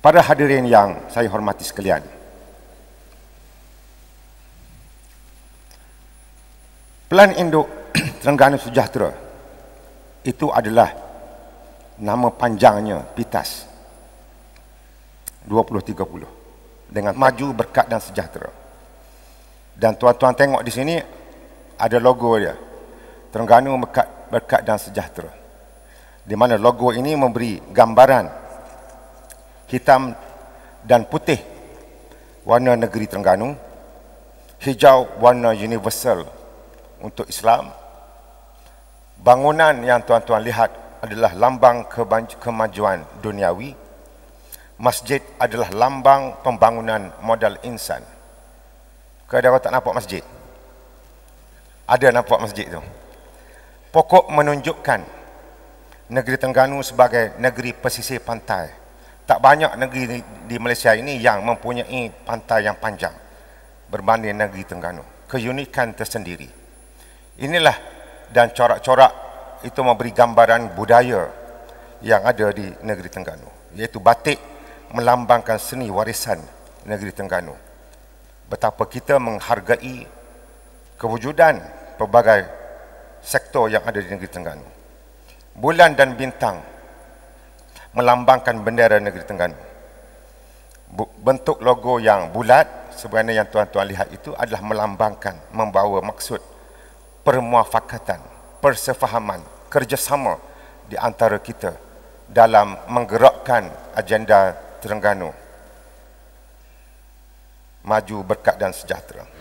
Para hadirin yang saya hormati sekalian. Pelan Induk Terengganu Sejahtera itu adalah nama panjangnya PITAS 2030 dengan maju berkat dan sejahtera. Dan tuan-tuan tengok di sini ada logo dia. Terengganu berkat berkat dan sejahtera. Di mana logo ini memberi gambaran hitam dan putih warna negeri Terengganu hijau warna universal untuk Islam bangunan yang tuan-tuan lihat adalah lambang kemajuan duniawi masjid adalah lambang pembangunan modal insan kau tak nampak masjid ada nampak masjid tu pokok menunjukkan negeri Tengganu sebagai negeri pesisir pantai tak banyak negeri di Malaysia ini yang mempunyai pantai yang panjang berbanding negeri Terengganu keunikan tersendiri inilah dan corak-corak itu memberi gambaran budaya yang ada di negeri Terengganu iaitu batik melambangkan seni warisan negeri Terengganu betapa kita menghargai kewujudan pelbagai sektor yang ada di negeri Terengganu bulan dan bintang melambangkan bendera negeri Tengganu, Bentuk logo yang bulat sebenarnya yang tuan-tuan lihat itu adalah melambangkan membawa maksud permuafakatan, persefahaman, kerjasama di antara kita dalam menggerakkan agenda Terengganu maju berkat dan sejahtera.